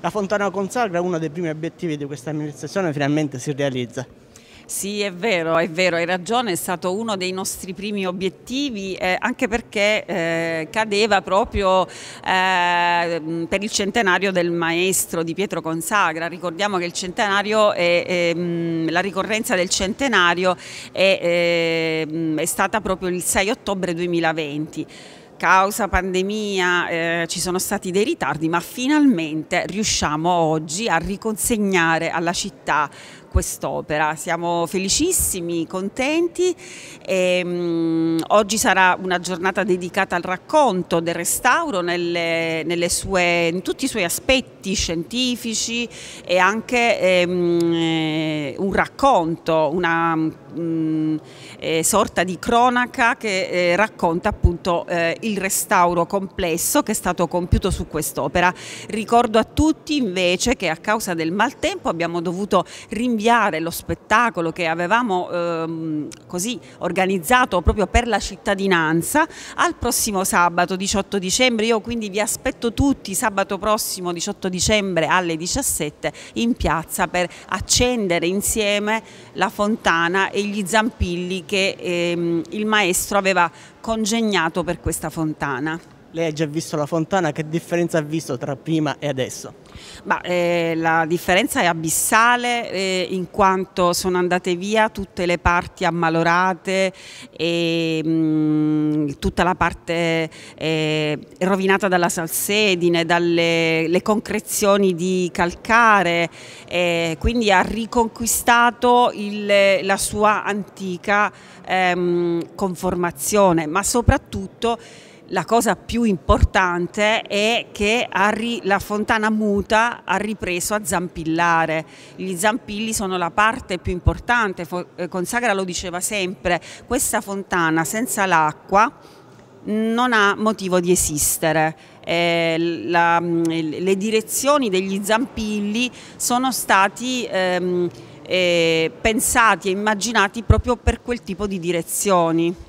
La Fontana Consagra, uno dei primi obiettivi di questa amministrazione, finalmente si realizza. Sì, è vero, è vero, hai ragione, è stato uno dei nostri primi obiettivi, eh, anche perché eh, cadeva proprio eh, per il centenario del maestro di Pietro Consagra. Ricordiamo che è, è, la ricorrenza del centenario è, eh, è stata proprio il 6 ottobre 2020 causa pandemia eh, ci sono stati dei ritardi, ma finalmente riusciamo oggi a riconsegnare alla città quest'opera. Siamo felicissimi, contenti. E, um, oggi sarà una giornata dedicata al racconto del restauro nelle, nelle sue, in tutti i suoi aspetti scientifici e anche um, un racconto, una um, sorta di cronaca che eh, racconta appunto eh, il restauro complesso che è stato compiuto su quest'opera. Ricordo a tutti invece che a causa del maltempo abbiamo dovuto rinviare cambiare lo spettacolo che avevamo ehm, così organizzato proprio per la cittadinanza al prossimo sabato 18 dicembre. Io quindi vi aspetto tutti sabato prossimo 18 dicembre alle 17 in piazza per accendere insieme la fontana e gli zampilli che ehm, il maestro aveva congegnato per questa fontana. Lei ha già visto la fontana, che differenza ha visto tra prima e adesso? Ma, eh, la differenza è abissale eh, in quanto sono andate via tutte le parti ammalorate e mh, mm, tutta la parte eh, rovinata dalla salsedine, dalle concrezioni di calcare, eh, quindi ha riconquistato il, la sua antica ehm, conformazione, ma soprattutto la cosa più importante è che la fontana muta ha ripreso a zampillare. Gli zampilli sono la parte più importante, eh, Consagra lo diceva sempre, questa fontana senza l'acqua non ha motivo di esistere. Eh, la, mm, le direzioni degli zampilli sono stati... Ehm, eh, pensati e immaginati proprio per quel tipo di direzioni.